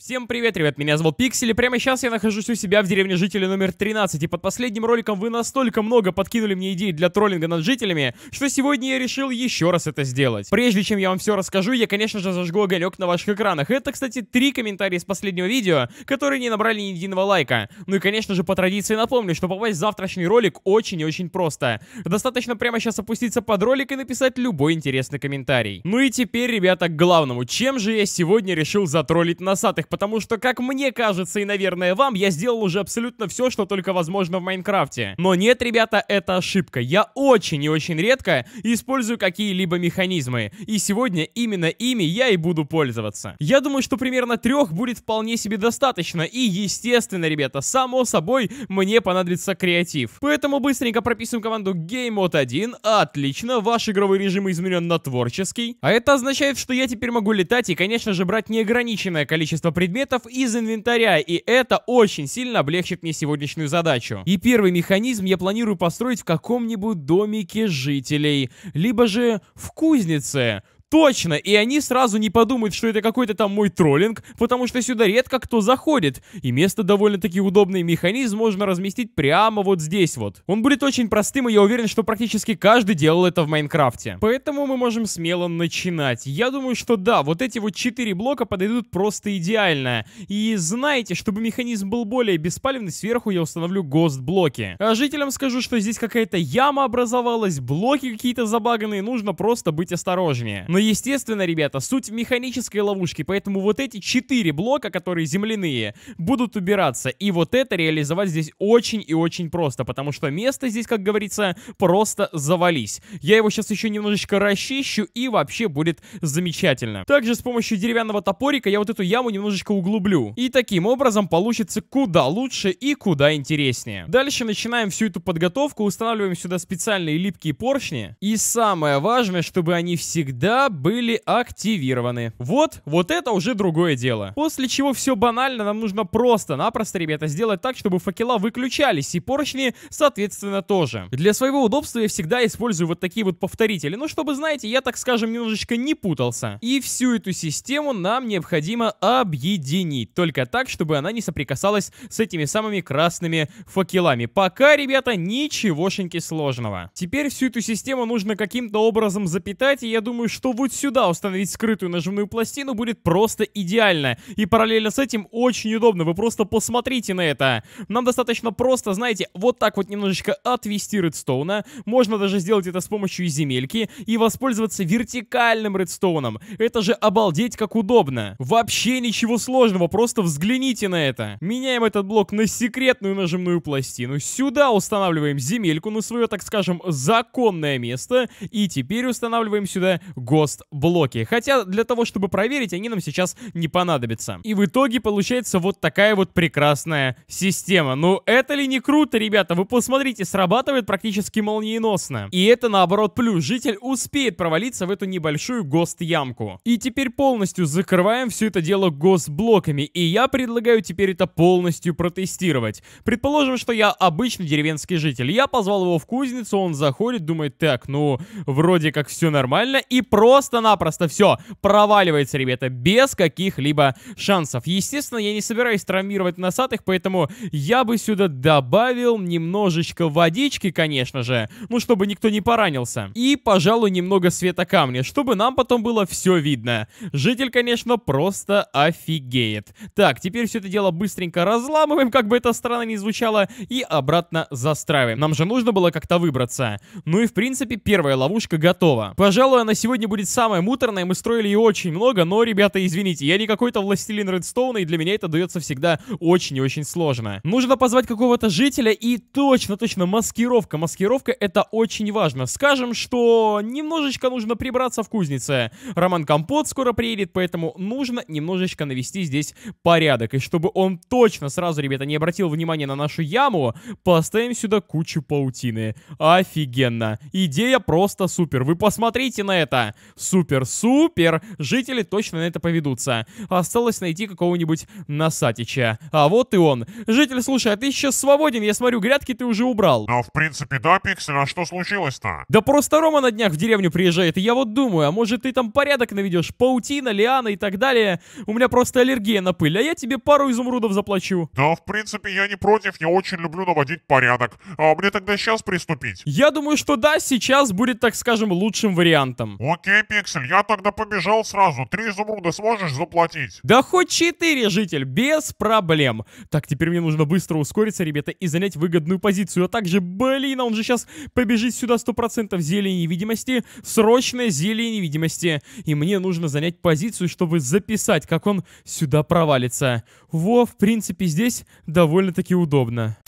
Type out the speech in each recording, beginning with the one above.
Всем привет, ребят, меня зовут Пиксель, и прямо сейчас я нахожусь у себя в деревне жителей номер 13, и под последним роликом вы настолько много подкинули мне идей для троллинга над жителями, что сегодня я решил еще раз это сделать. Прежде чем я вам все расскажу, я, конечно же, зажгу огонек на ваших экранах. Это, кстати, три комментария из последнего видео, которые не набрали ни единого лайка. Ну и, конечно же, по традиции напомню, что попасть в завтрашний ролик очень и очень просто. Достаточно прямо сейчас опуститься под ролик и написать любой интересный комментарий. Ну и теперь, ребята, к главному. Чем же я сегодня решил затроллить носатых? кайф, потому что, как мне кажется и, наверное, вам, я сделал уже абсолютно все, что только возможно в Майнкрафте. Но нет, ребята, это ошибка. Я очень и очень редко использую какие-либо механизмы. И сегодня именно ими я и буду пользоваться. Я думаю, что примерно трех будет вполне себе достаточно. И, естественно, ребята, само собой, мне понадобится креатив. Поэтому быстренько прописываем команду GameMode 1. Отлично, ваш игровой режим изменен на творческий. А это означает, что я теперь могу летать и, конечно же, брать неограниченное количество предметов из инвентаря, и это очень сильно облегчит мне сегодняшнюю задачу. И первый механизм я планирую построить в каком-нибудь домике жителей, либо же в кузнице. Точно, и они сразу не подумают, что это какой-то там мой троллинг, потому что сюда редко кто заходит, и место довольно-таки удобный механизм можно разместить прямо вот здесь вот. Он будет очень простым, и я уверен, что практически каждый делал это в Майнкрафте. Поэтому мы можем смело начинать. Я думаю, что да, вот эти вот четыре блока подойдут просто идеально. И знаете, чтобы механизм был более беспалевный, сверху я установлю гост-блоки. А жителям скажу, что здесь какая-то яма образовалась, блоки какие-то забаганные, нужно просто быть осторожнее. Но, естественно, ребята, суть в механической ловушке, поэтому вот эти четыре блока, которые земляные, будут убираться. И вот это реализовать здесь очень и очень просто, потому что место здесь, как говорится, просто завались. Я его сейчас еще немножечко расчищу, и вообще будет замечательно. Также с помощью деревянного топорика я вот эту яму немножечко углублю. И таким образом получится куда лучше и куда интереснее. Дальше начинаем всю эту подготовку, устанавливаем сюда специальные липкие поршни. И самое важное, чтобы они всегда были активированы. Вот, вот это уже другое дело. После чего все банально, нам нужно просто-напросто, ребята, сделать так, чтобы факела выключались, и поручни, соответственно, тоже. Для своего удобства я всегда использую вот такие вот повторители, ну, чтобы, знаете, я, так скажем, немножечко не путался. И всю эту систему нам необходимо объединить, только так, чтобы она не соприкасалась с этими самыми красными факелами. Пока, ребята, ничегошеньки сложного. Теперь всю эту систему нужно каким-то образом запитать, и я думаю, что вот сюда установить скрытую нажимную пластину будет просто идеально. И параллельно с этим очень удобно, вы просто посмотрите на это. Нам достаточно просто, знаете, вот так вот немножечко отвести редстоуна. Можно даже сделать это с помощью земельки и воспользоваться вертикальным редстоуном. Это же обалдеть как удобно. Вообще ничего сложного, просто взгляните на это. Меняем этот блок на секретную нажимную пластину. Сюда устанавливаем земельку на свое, так скажем, законное место. И теперь устанавливаем сюда гос пост-блоки. Хотя для того, чтобы проверить, они нам сейчас не понадобятся. И в итоге получается вот такая вот прекрасная система. Ну это ли не круто, ребята? Вы посмотрите, срабатывает практически молниеносно. И это наоборот плюс. Житель успеет провалиться в эту небольшую гост-ямку. И теперь полностью закрываем все это дело гост-блоками. И я предлагаю теперь это полностью протестировать. Предположим, что я обычный деревенский житель. Я позвал его в кузницу, он заходит, думает, так, ну, вроде как все нормально. И просто просто-напросто все проваливается, ребята, без каких-либо шансов. Естественно, я не собираюсь травмировать носатых, поэтому я бы сюда добавил немножечко водички, конечно же, ну, чтобы никто не поранился. И, пожалуй, немного света камня, чтобы нам потом было все видно. Житель, конечно, просто офигеет. Так, теперь все это дело быстренько разламываем, как бы это странно ни звучало, и обратно застраиваем. Нам же нужно было как-то выбраться. Ну и, в принципе, первая ловушка готова. Пожалуй, она сегодня будет ведь самое муторное, мы строили ее очень много, но, ребята, извините, я не какой-то властелин редстоуна, и для меня это дается всегда очень и очень сложно. Нужно позвать какого-то жителя, и точно-точно маскировка. Маскировка это очень важно. Скажем, что немножечко нужно прибраться в кузнице. Роман Компот скоро приедет, поэтому нужно немножечко навести здесь порядок. И чтобы он точно сразу, ребята, не обратил внимания на нашу яму, поставим сюда кучу паутины. Офигенно. Идея просто супер. Вы посмотрите на это супер-супер, жители точно на это поведутся. Осталось найти какого-нибудь Насатича. А вот и он. Житель, слушай, а ты сейчас свободен, я смотрю, грядки ты уже убрал. Ну, в принципе, да, Пиксель, а что случилось-то? Да просто Рома на днях в деревню приезжает, и я вот думаю, а может ты там порядок наведешь? Паутина, лиана и так далее. У меня просто аллергия на пыль, а я тебе пару изумрудов заплачу. Да, в принципе, я не против, я очень люблю наводить порядок. А мне тогда сейчас приступить? Я думаю, что да, сейчас будет, так скажем, лучшим вариантом. Окей, Пиксель, я тогда побежал сразу. Три изумруда сможешь заплатить? Да хоть четыре, житель, без проблем. Так, теперь мне нужно быстро ускориться, ребята, и занять выгодную позицию. А также, блин, а он же сейчас побежит сюда 100% зелень невидимости. Срочная зелень невидимости. И мне нужно занять позицию, чтобы записать, как он сюда провалится. Во, в принципе, здесь довольно-таки удобно.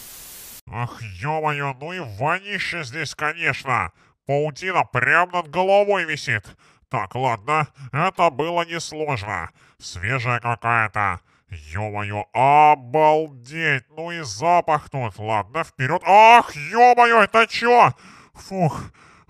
Ах, ё-моё, ну и вонище здесь, конечно. Паутина прямо над головой висит. Так, ладно, это было несложно. Свежая какая-то. Ё-моё, обалдеть! Ну и запах тут. Ладно, вперед. Ах, ё-моё, это чё? Фух,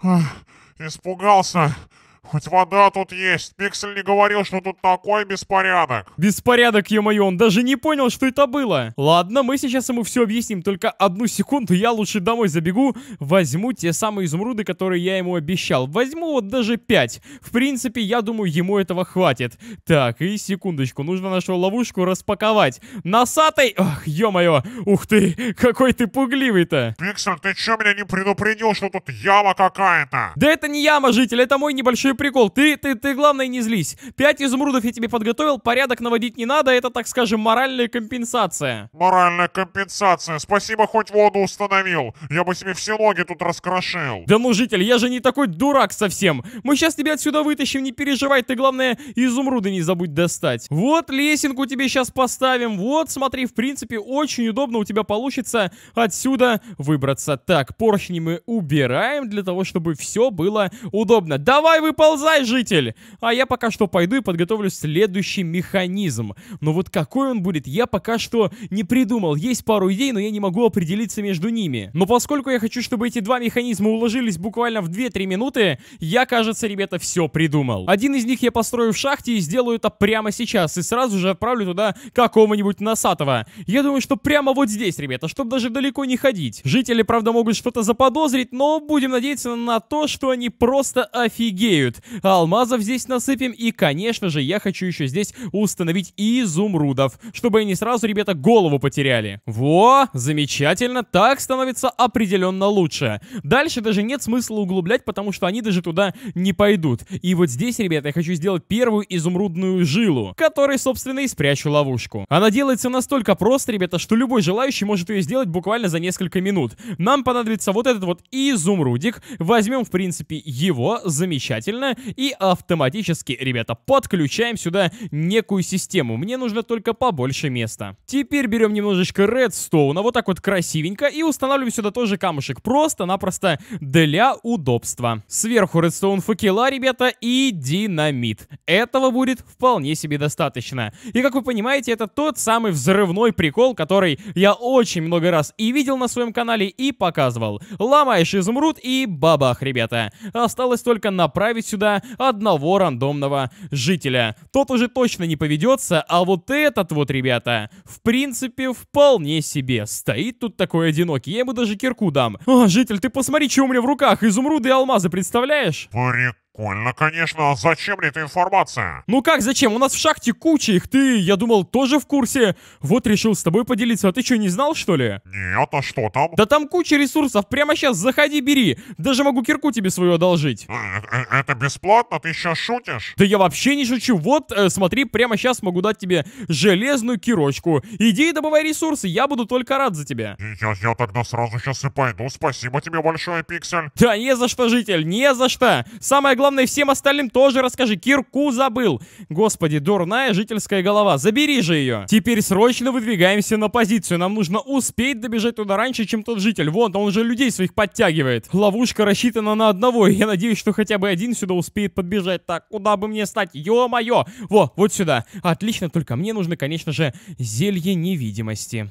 ах, испугался. Хоть вода тут есть. Пиксель не говорил, что тут такой беспорядок. Беспорядок, ё-моё, он даже не понял, что это было. Ладно, мы сейчас ему все объясним. Только одну секунду, я лучше домой забегу. Возьму те самые изумруды, которые я ему обещал. Возьму вот даже пять. В принципе, я думаю, ему этого хватит. Так, и секундочку. Нужно нашу ловушку распаковать. Носатый... ох, ё-моё. Ух ты, какой ты пугливый-то. Пиксель, ты чё меня не предупредил, что тут яма какая-то? Да это не яма, житель, это мой небольшой тебе прикол. Ты, ты, ты, главное, не злись. Пять изумрудов я тебе подготовил, порядок наводить не надо, это, так скажем, моральная компенсация. Моральная компенсация. Спасибо, хоть воду установил. Я бы себе все ноги тут раскрошил. Да ну, житель, я же не такой дурак совсем. Мы сейчас тебя отсюда вытащим, не переживай. Ты, главное, изумруды не забудь достать. Вот лесенку тебе сейчас поставим. Вот, смотри, в принципе, очень удобно у тебя получится отсюда выбраться. Так, поршни мы убираем для того, чтобы все было удобно. Давай выполним Выползай, житель! А я пока что пойду и подготовлю следующий механизм. Но вот какой он будет, я пока что не придумал. Есть пару идей, но я не могу определиться между ними. Но поскольку я хочу, чтобы эти два механизма уложились буквально в 2-3 минуты, я, кажется, ребята, все придумал. Один из них я построю в шахте и сделаю это прямо сейчас. И сразу же отправлю туда какого-нибудь носатого. Я думаю, что прямо вот здесь, ребята, чтобы даже далеко не ходить. Жители, правда, могут что-то заподозрить, но будем надеяться на то, что они просто офигеют будет. Алмазов здесь насыпем, и, конечно же, я хочу еще здесь установить изумрудов, чтобы они сразу, ребята, голову потеряли. Во, замечательно, так становится определенно лучше. Дальше даже нет смысла углублять, потому что они даже туда не пойдут. И вот здесь, ребята, я хочу сделать первую изумрудную жилу, которой, собственно, и спрячу ловушку. Она делается настолько просто, ребята, что любой желающий может ее сделать буквально за несколько минут. Нам понадобится вот этот вот изумрудик. Возьмем, в принципе, его. Замечательно нормально. И автоматически, ребята, подключаем сюда некую систему. Мне нужно только побольше места. Теперь берем немножечко редстоуна, вот так вот красивенько, и устанавливаем сюда тоже камушек. Просто-напросто для удобства. Сверху редстоун факела, ребята, и динамит. Этого будет вполне себе достаточно. И как вы понимаете, это тот самый взрывной прикол, который я очень много раз и видел на своем канале, и показывал. Ломаешь изумруд и бабах, ребята. Осталось только направить сюда одного рандомного жителя. Тот уже точно не поведется, а вот этот вот, ребята, в принципе, вполне себе. Стоит тут такой одинокий, я ему даже кирку дам. О, «А, житель, ты посмотри, что у меня в руках, изумруды и алмазы, представляешь? Прикольно. Больно, конечно. А зачем ли эта информация? Ну как зачем? У нас в шахте куча их. Ты, я думал, тоже в курсе. Вот решил с тобой поделиться. А ты что, не знал, что ли? Нет, а что там? Да там куча ресурсов. Прямо сейчас заходи, бери. Даже могу кирку тебе свою одолжить. Это, э, это бесплатно? Ты сейчас шутишь? Да я вообще не шучу. Вот, э, смотри, прямо сейчас могу дать тебе железную кирочку. Иди и добывай ресурсы. Я буду только рад за тебя. Я, я тогда сразу сейчас и пойду. Спасибо тебе большое, Пиксель. Да не за что, житель, не за что. Самое главное, всем остальным тоже расскажи. Кирку забыл. Господи, дурная жительская голова. Забери же ее. Теперь срочно выдвигаемся на позицию. Нам нужно успеть добежать туда раньше, чем тот житель. Вон, он же людей своих подтягивает. Ловушка рассчитана на одного, я надеюсь, что хотя бы один сюда успеет подбежать. Так, куда бы мне стать? Ё-моё! Во, вот сюда. Отлично, только мне нужно, конечно же, зелье невидимости.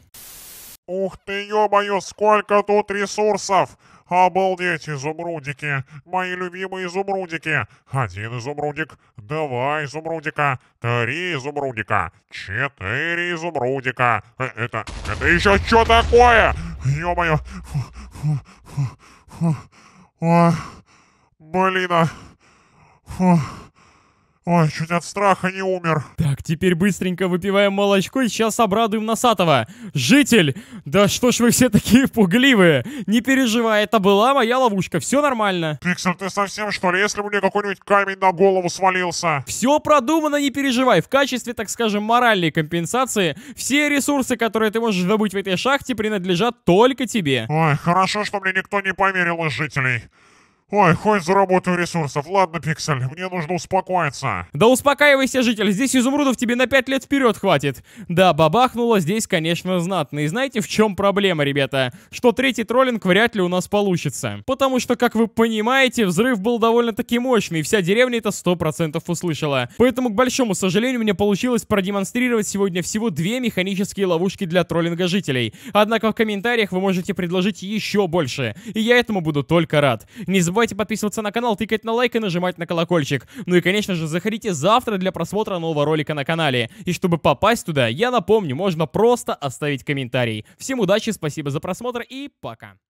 Ух ты, ё-моё, сколько тут ресурсов! Обалдеть, изумрудики! Мои любимые изумрудики! Один изумрудик, два изумрудика, три изумрудика, четыре изумрудика. Э, это, это еще что такое? Ё-моё! Блин, а... Фу. Ой, чуть от страха не умер. Так, теперь быстренько выпиваем молочко и сейчас обрадуем Носатого. Житель! Да что ж вы все такие пугливые? Не переживай, это была моя ловушка, все нормально. Пиксель, ты совсем что ли? Если бы мне какой-нибудь камень на голову свалился? Все продумано, не переживай. В качестве, так скажем, моральной компенсации все ресурсы, которые ты можешь добыть в этой шахте, принадлежат только тебе. Ой, хорошо, что мне никто не померил из жителей. Ой, хоть заработаю ресурсов. Ладно, Пиксель, мне нужно успокоиться. Да успокаивайся, житель, здесь изумрудов тебе на пять лет вперед хватит. Да, бабахнуло здесь, конечно, знатно. И знаете, в чем проблема, ребята? Что третий троллинг вряд ли у нас получится. Потому что, как вы понимаете, взрыв был довольно-таки мощный, и вся деревня это сто процентов услышала. Поэтому, к большому сожалению, мне получилось продемонстрировать сегодня всего две механические ловушки для троллинга жителей. Однако в комментариях вы можете предложить еще больше, и я этому буду только рад. Не забывайте забывайте подписываться на канал, тыкать на лайк и нажимать на колокольчик. Ну и конечно же заходите завтра для просмотра нового ролика на канале. И чтобы попасть туда, я напомню, можно просто оставить комментарий. Всем удачи, спасибо за просмотр и пока.